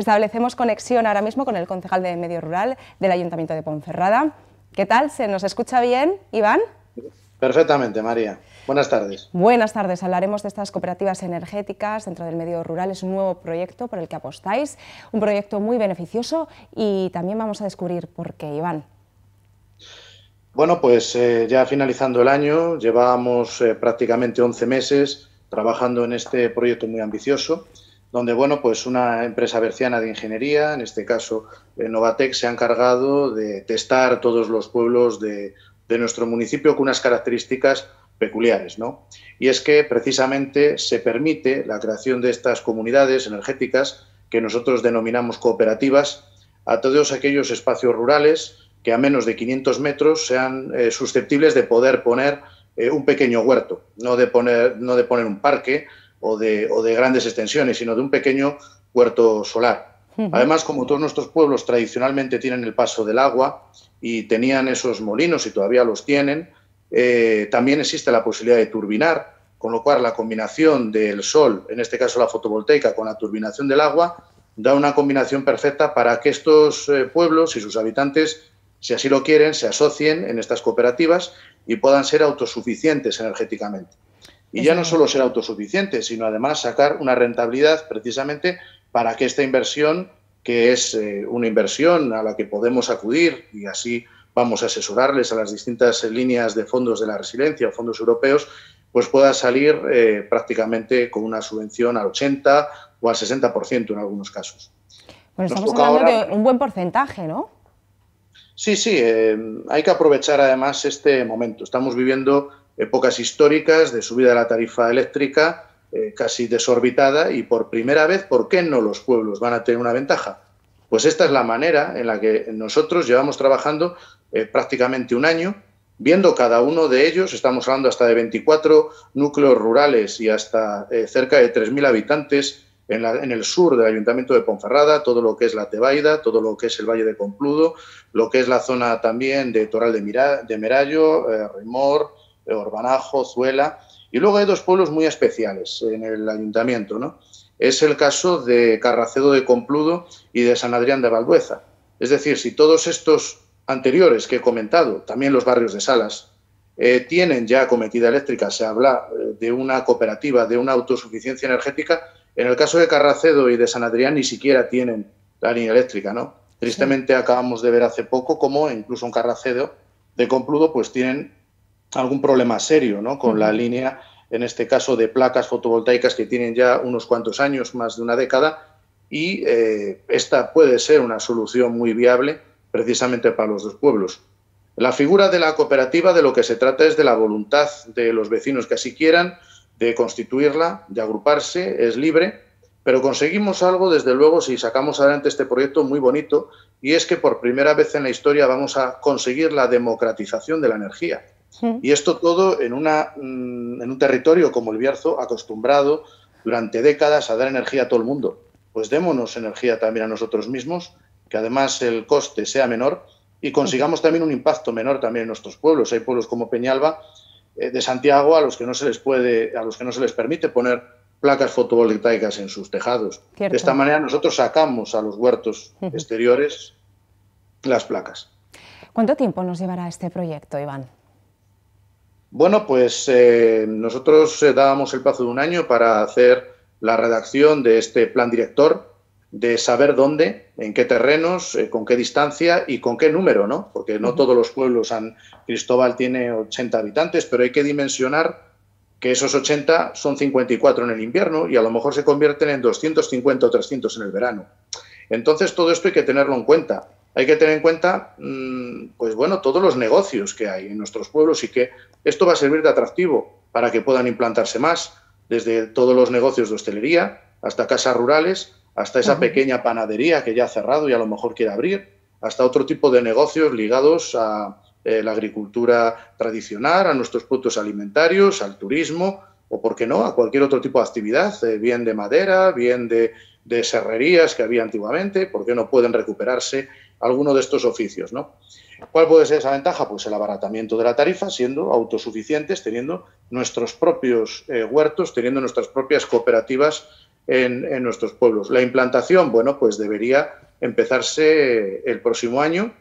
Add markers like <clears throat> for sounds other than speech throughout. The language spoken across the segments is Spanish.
Establecemos conexión ahora mismo con el concejal de Medio Rural del Ayuntamiento de Ponferrada. ¿Qué tal? ¿Se nos escucha bien, Iván? Perfectamente, María. Buenas tardes. Buenas tardes. Hablaremos de estas cooperativas energéticas dentro del medio rural. Es un nuevo proyecto por el que apostáis, un proyecto muy beneficioso y también vamos a descubrir por qué, Iván. Bueno, pues eh, ya finalizando el año, llevamos eh, prácticamente 11 meses trabajando en este proyecto muy ambicioso donde bueno, pues una empresa berciana de ingeniería, en este caso eh, Novatec, se ha encargado de testar todos los pueblos de, nuestro municipio con unas características peculiares. ¿no? Y es que precisamente se permite la creación de estas comunidades energéticas que nosotros denominamos cooperativas a todos aquellos espacios rurales que a menos de 500 metros sean eh, susceptibles de poder poner eh, un pequeño huerto, no de, poner, no de poner un parque, o de, grandes extensiones, sino de un pequeño puerto solar. Además, como todos nuestros pueblos tradicionalmente tienen el paso del agua y tenían esos molinos y todavía los tienen, eh, también existe la posibilidad de turbinar, con lo cual la combinación del sol, en este caso la fotovoltaica, con la turbinación del agua, da una combinación perfecta para que estos eh, pueblos y sus habitantes, si así lo quieren, se asocien en estas cooperativas y puedan ser autosuficientes energéticamente. Y ya no solo ser autosuficiente, sino además sacar una rentabilidad precisamente para que esta inversión, que es eh, una inversión a la que podemos acudir y así vamos a asesorarles a las distintas eh, líneas de fondos de la resiliencia o fondos europeos, pues pueda salir eh, prácticamente con una subvención al 80 o al 60% en algunos casos. Bueno, estamos hablando de un buen porcentaje, ¿no? Sí, sí, hay que aprovechar además este momento. Estamos viviendo épocas históricas de subida de la tarifa eléctrica eh, casi desorbitada y por primera vez, ¿por qué no los pueblos van a tener una ventaja? Pues esta es la manera en la que nosotros llevamos trabajando eh, prácticamente un año, viendo cada uno de ellos, estamos hablando hasta de 24 núcleos rurales y hasta eh, cerca de 3.000 habitantes en, el sur del Ayuntamiento de Ponferrada, todo lo que es la Tebaida, todo lo que es el Valle de Compludo, lo que es la zona también de Toral de, Mira, de Merallo, Remor, eh, Orbanajo, Zuela, y luego hay dos pueblos muy especiales en el ayuntamiento, ¿no? Es el caso de Carracedo de Compludo y de San Adrián de Valdueza. Es decir, si todos estos anteriores que he comentado, también los barrios de Salas, eh, tienen ya acometida eléctrica, se habla eh, de una cooperativa, de una autosuficiencia energética, en el caso de Carracedo y de San Adrián ni siquiera tienen la línea eléctrica, ¿no? Tristemente acabamos de ver hace poco cómo incluso en Carracedo de Compludo pues tienen algún problema serio ¿no? con la línea, en este caso de placas fotovoltaicas que tienen ya unos cuantos años, más de una década, y eh, esta puede ser una solución muy viable precisamente para los dos pueblos. La figura de la cooperativa de lo que se trata es de la voluntad de los vecinos que así quieran de constituirla, de agruparse, es libre, pero conseguimos algo desde luego si sacamos adelante este proyecto muy bonito y es que por primera vez en la historia vamos a conseguir la democratización de la energía. Y esto todo en, una, mm, en un territorio como el Bierzo, acostumbrado durante décadas a dar energía a todo el mundo. Pues démonos energía también a nosotros mismos, que además el coste sea menor y consigamos también un impacto menor también en nuestros pueblos. Hay pueblos como Peñalba eh, de Santiago a los que no se les puede, a los que no se les permite poner placas fotovoltaicas en sus tejados. De esta manera nosotros sacamos a los huertos exteriores las placas. ¿Cuánto tiempo nos llevará este proyecto, Iván? Bueno, pues eh, nosotros eh, dábamos el plazo de un año para hacer la redacción de este plan director, de saber dónde, en qué terrenos, eh, con qué distancia y con qué número, ¿no? Porque no todos los pueblos, San Cristóbal tiene 80 habitantes, pero hay que dimensionar que esos 80 son 54 en el invierno y a lo mejor se convierten en 250 o 300 en el verano. Entonces, todo esto hay que tenerlo en cuenta hay que tener en cuenta, mm, pues bueno, todos los negocios que hay en nuestros pueblos y que esto va a servir de atractivo para que puedan implantarse más, desde todos los negocios de hostelería hasta casas rurales, hasta esa pequeña panadería que ya ha cerrado y a lo mejor quiere abrir, hasta otro tipo de negocios ligados a eh, la agricultura tradicional, a nuestros productos alimentarios, al turismo o, por qué no, a cualquier otro tipo de actividad, eh, bien de madera, bien de, serrerías que había antiguamente, porque no pueden recuperarse alguno de estos oficios. ¿no? ¿Cuál puede ser esa ventaja? Pues el abaratamiento de la tarifa, siendo autosuficientes, teniendo nuestros propios eh, huertos, teniendo nuestras propias cooperativas en, nuestros pueblos. La implantación, bueno, pues debería empezarse el próximo año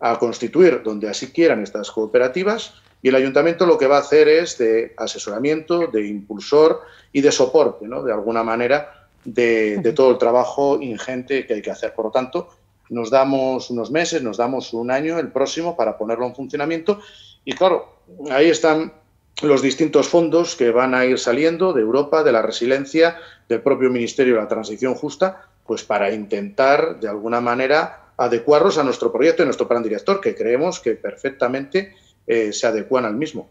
a constituir donde así quieran estas cooperativas y el ayuntamiento lo que va a hacer es de asesoramiento, de impulsor y de soporte, ¿no? De alguna manera, de todo el trabajo ingente que hay que hacer. Por lo tanto, nos damos unos meses, nos damos un año, el próximo, para ponerlo en funcionamiento. Y claro, ahí están los distintos fondos que van a ir saliendo de Europa, de la Resiliencia, del propio Ministerio de la Transición Justa, pues para intentar, de alguna manera, adecuarlos a nuestro proyecto y nuestro plan director, que creemos que perfectamente eh, se adecuan al mismo.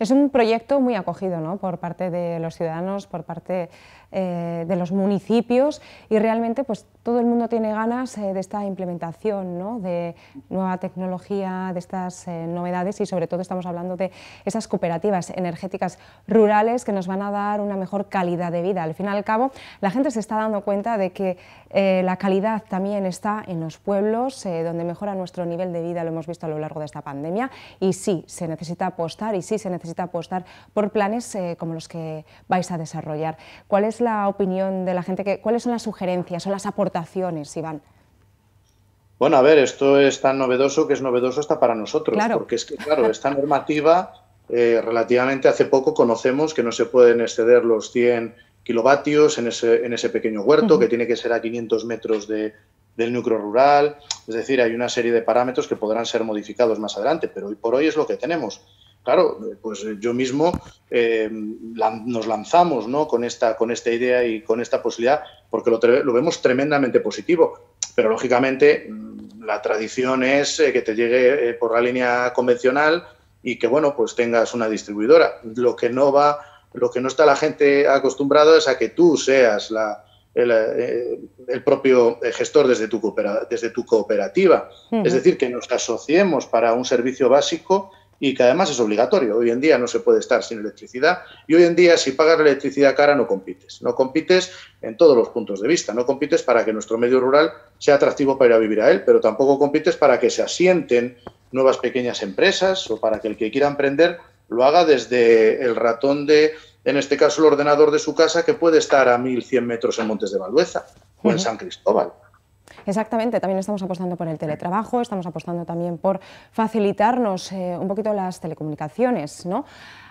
Es un proyecto muy acogido ¿no? por parte de los ciudadanos, por parte eh, de los municipios y realmente pues, todo el mundo tiene ganas eh, de esta implementación, de nueva tecnología, de estas eh, novedades y sobre todo estamos hablando de esas cooperativas energéticas rurales que nos van a dar una mejor calidad de vida. Al fin y al cabo, la gente se está dando cuenta de que eh, la calidad también está en los pueblos, donde mejora nuestro nivel de vida, lo hemos visto a lo largo de esta pandemia, y sí, se necesita apostar, y sí, se necesita apostar por planes como los que vais a desarrollar. ¿Cuál es la opinión de la gente? ¿Cuáles son las sugerencias o las aportaciones bueno, a ver, esto es tan novedoso que es novedoso hasta para nosotros, porque es que, claro, esta normativa eh, relativamente hace poco conocemos que no se pueden exceder los 100 kilovatios en ese, en ese pequeño huerto, que tiene que ser a 500 metros del núcleo rural, es decir, hay una serie de parámetros que podrán ser modificados más adelante, pero hoy por hoy es lo que tenemos claro, pues eh, yo mismo eh, nos lanzamos ¿no? con, esta, con esta idea y con esta posibilidad, porque lo, vemos tremendamente positivo. Pero lógicamente mm, la tradición es eh, que te llegue por la línea convencional y que bueno, pues tengas una distribuidora. Lo que no va, lo que no está la gente acostumbrada es a que tú seas la, el, propio gestor desde tu, desde tu cooperativa. Es decir, que nos asociemos para un servicio básico y que además es obligatorio. Hoy en día no se puede estar sin electricidad y hoy en día si pagas la electricidad cara no compites. No compites en todos los puntos de vista. No compites para que nuestro medio rural sea atractivo para ir a vivir a él, pero tampoco compites para que se asienten nuevas pequeñas empresas o para que el que quiera emprender lo haga desde el ratón de, en este caso, el ordenador de su casa que puede estar a 1.100 metros en Montes de Balueza o en San Cristóbal. Exactamente, también estamos apostando por el teletrabajo, estamos apostando también por facilitarnos eh, un poquito las telecomunicaciones, ¿no?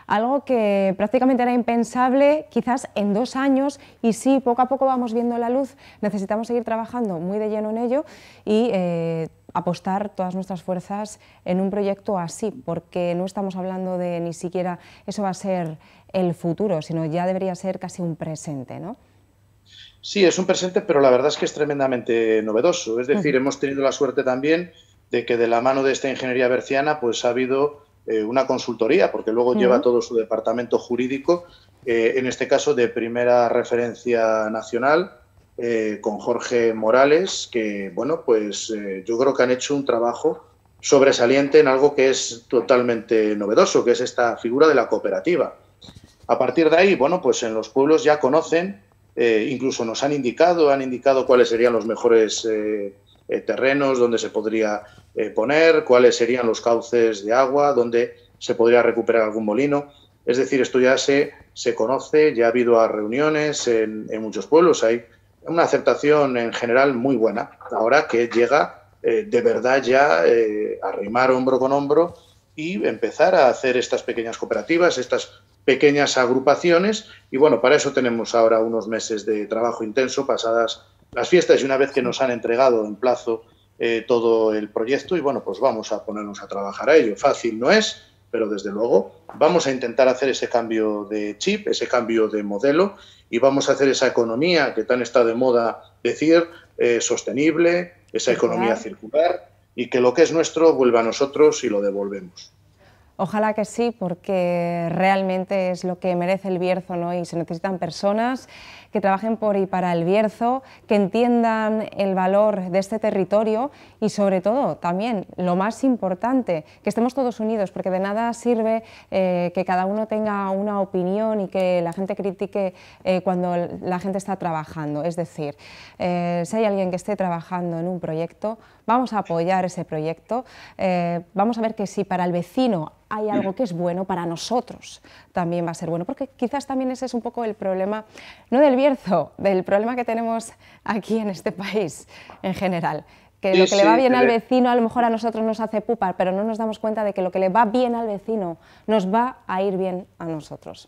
algo que prácticamente era impensable quizás en dos años y sí, poco a poco vamos viendo la luz, necesitamos seguir trabajando muy de lleno en ello y eh, apostar todas nuestras fuerzas en un proyecto así, porque no estamos hablando de ni siquiera eso va a ser el futuro, sino ya debería ser casi un presente. Sí, es un presente, pero la verdad es que es tremendamente novedoso. Es decir, hemos tenido la suerte también de que de la mano de esta ingeniería berciana pues ha habido eh, una consultoría, porque luego lleva todo su departamento jurídico, eh, en este caso de primera referencia nacional, eh, con Jorge Morales, que bueno, pues yo creo que han hecho un trabajo sobresaliente en algo que es totalmente novedoso, que es esta figura de la cooperativa. A partir de ahí, bueno, pues en los pueblos ya conocen eh, incluso nos han indicado, han indicado cuáles serían los mejores eh, eh, terrenos donde se podría poner, cuáles serían los cauces de agua, donde se podría recuperar algún molino. Es decir, esto ya se, se conoce, ya ha habido reuniones en, en muchos pueblos, hay una aceptación en general muy buena, ahora que llega de verdad ya a arrimar hombro con hombro y empezar a hacer estas pequeñas cooperativas, estas pequeñas agrupaciones. Y bueno, para eso tenemos ahora unos meses de trabajo intenso, pasadas las fiestas y una vez que nos han entregado en plazo eh, todo el proyecto, y bueno, pues vamos a ponernos a trabajar a ello. Fácil no es, pero desde luego vamos a intentar hacer ese cambio de chip, ese cambio de modelo, y vamos a hacer esa economía que tan está de moda decir, eh, sostenible, esa economía circular y que lo que es nuestro vuelva a nosotros y lo devolvemos. Ojalá que sí, porque realmente es lo que merece el Bierzo ¿no? y se necesitan personas que trabajen por y para el Bierzo, que entiendan el valor de este territorio y sobre todo también lo más importante, que estemos todos unidos, porque de nada sirve eh, que cada uno tenga una opinión y que la gente critique eh, cuando la gente está trabajando. Es decir, eh, si hay alguien que esté trabajando en un proyecto, vamos a apoyar ese proyecto, vamos a ver que si para el vecino hay algo que es bueno para nosotros, también va a ser bueno, porque quizás también ese es un poco el problema, no del del problema que tenemos aquí en este país en general. Que lo que le va bien al vecino a lo mejor a nosotros nos hace pupar, pero no nos damos cuenta de que lo que le va bien al vecino nos va a ir bien a nosotros.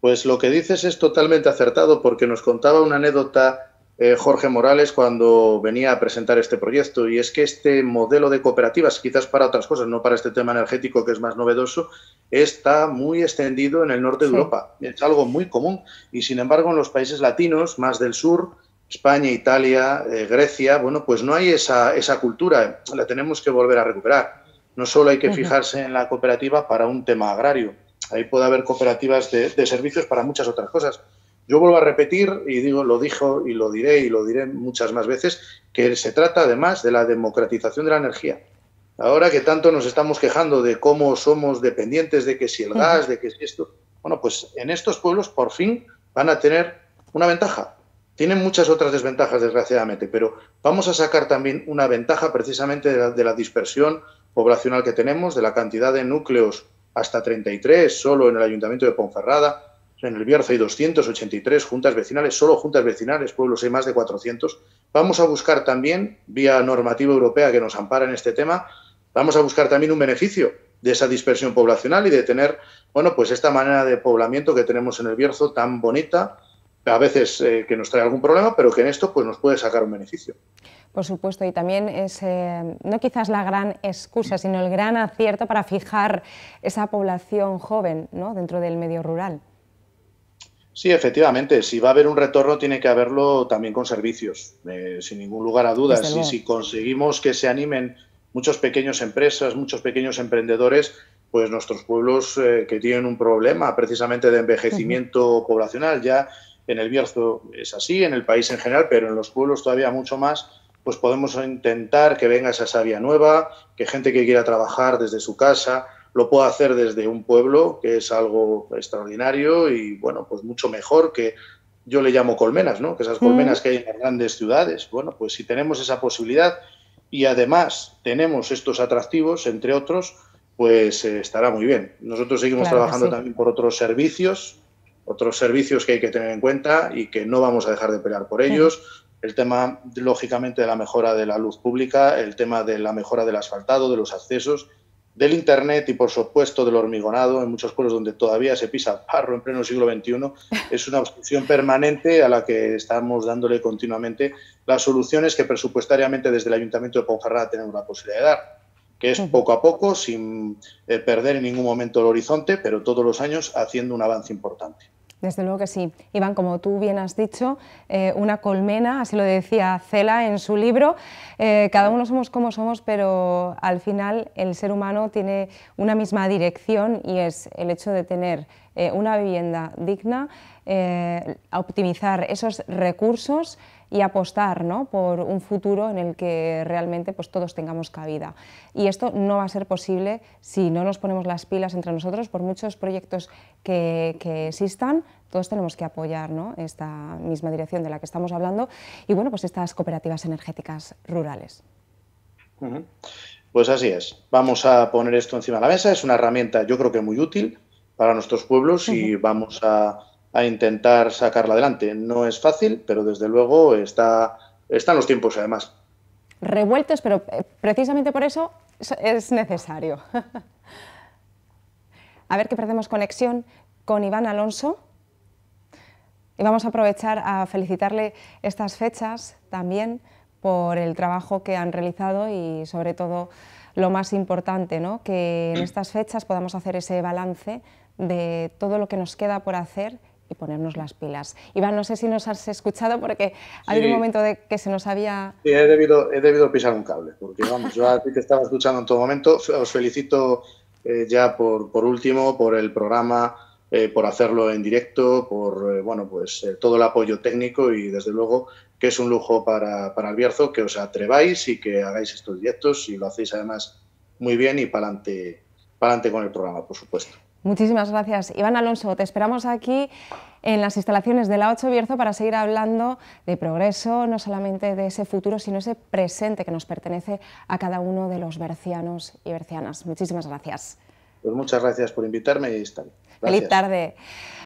Pues lo que dices es totalmente acertado porque nos contaba una anécdota eh, Jorge Morales cuando venía a presentar este proyecto, y es que este modelo de cooperativas, quizás para otras cosas, no para este tema energético que es más novedoso, está muy extendido en el norte de Europa. Es algo muy común, y sin embargo en los países latinos, más del sur, España, Italia, eh, Grecia, bueno, pues no hay esa, esa cultura, la tenemos que volver a recuperar. No solo hay que fijarse en la cooperativa para un tema agrario, ahí puede haber cooperativas de servicios para muchas otras cosas. Yo vuelvo a repetir, y digo, lo dijo y lo diré y lo diré muchas más veces, que se trata además de la democratización de la energía. Ahora que tanto nos estamos quejando de cómo somos dependientes de que si el gas, de que si esto. Bueno, pues en estos pueblos por fin van a tener una ventaja. Tienen muchas otras desventajas, desgraciadamente, pero vamos a sacar también una ventaja precisamente de la, de la dispersión poblacional que tenemos, de la cantidad de núcleos hasta 33 solo en el ayuntamiento de Ponferrada, en el Bierzo hay 283 juntas vecinales, solo juntas vecinales, pueblos hay más de 400. Vamos a buscar también, vía normativa europea que nos ampara en este tema, vamos a buscar también un beneficio de esa dispersión poblacional y de tener, bueno, pues esta manera de poblamiento que tenemos en el Bierzo tan bonita, a veces eh, que nos trae algún problema, pero que en esto pues, nos puede sacar un beneficio. Por supuesto, y también es eh, no quizás la gran excusa, sino el gran acierto para fijar esa población joven dentro del medio rural. Sí, efectivamente. Si va a haber un retorno, tiene que haberlo también con servicios, eh, sin ningún lugar a dudas. Y si conseguimos que se animen muchos pequeños empresas, muchos pequeños emprendedores, pues nuestros pueblos eh, que tienen un problema precisamente de envejecimiento poblacional, ya en el Bierzo es así, en el país en general, pero en los pueblos todavía mucho más, pues podemos intentar que venga esa sabia nueva, que gente que quiera trabajar desde su casa, lo puedo hacer desde un pueblo, que es algo extraordinario y bueno, pues mucho mejor que yo le llamo colmenas, ¿no? Que esas mm. colmenas que hay en las grandes ciudades. Bueno, pues si tenemos esa posibilidad y además tenemos estos atractivos, entre otros, pues eh, estará muy bien. Nosotros seguimos trabajando también por otros servicios, otros servicios que hay que tener en cuenta y que no vamos a dejar de pelear por ellos. El tema, lógicamente, de la mejora de la luz pública, el tema de la mejora del asfaltado, de los accesos, del Internet y, por supuesto, del hormigonado en muchos pueblos donde todavía se pisa parro en pleno siglo XXI, es una obstrucción permanente a la que estamos dándole continuamente las soluciones que presupuestariamente desde el Ayuntamiento de Ponferrada tenemos la posibilidad de dar, que es poco a poco, sin eh, perder en ningún momento el horizonte, pero todos los años haciendo un avance importante. Desde luego que sí. Iván, como tú bien has dicho, eh, una colmena, así lo decía Cela en su libro, eh, cada uno somos como somos, pero al final el ser humano tiene una misma dirección y es el hecho de tener eh, una vivienda digna, eh, optimizar esos recursos y apostar ¿no? por un futuro en el que realmente pues, todos tengamos cabida. Y esto no va a ser posible si no nos ponemos las pilas entre nosotros, por muchos proyectos que, existan, todos tenemos que apoyar esta misma dirección de la que estamos hablando y bueno, pues estas cooperativas energéticas rurales. Pues así es. Vamos a poner esto encima de la mesa. Es una herramienta, yo creo que muy útil para nuestros pueblos y vamos a, intentar sacarla adelante. No es fácil, pero desde luego está, están los tiempos además. Revueltos, pero eh, precisamente por eso es necesario. <laughs> a ver que perdemos conexión con Iván Alonso. Y vamos a aprovechar a felicitarle estas fechas también por el trabajo que han realizado y sobre todo lo más importante, ¿no? que en <clears throat> estas fechas podamos hacer ese balance de todo lo que nos queda por hacer y ponernos las pilas. Iván, no sé si nos has escuchado porque hay un momento de que se nos había... Sí, he debido, he debido pisar un cable, porque vamos, yo a ti te estaba escuchando en todo momento. Os felicito eh, ya por, último por el programa, eh, por hacerlo en directo, por eh, bueno, pues todo el apoyo técnico y desde luego que es un lujo para, para Albierzo que os atreváis y que hagáis estos directos y lo hacéis además muy bien y para adelante con el programa, por supuesto. Muchísimas gracias. Iván Alonso, te esperamos aquí en las instalaciones de la 8 Bierzo para seguir hablando de progreso, no solamente de ese futuro, sino ese presente que nos pertenece a cada uno de los bercianos y bercianas. Muchísimas gracias. Pues muchas gracias por invitarme y estar. Feliz tarde.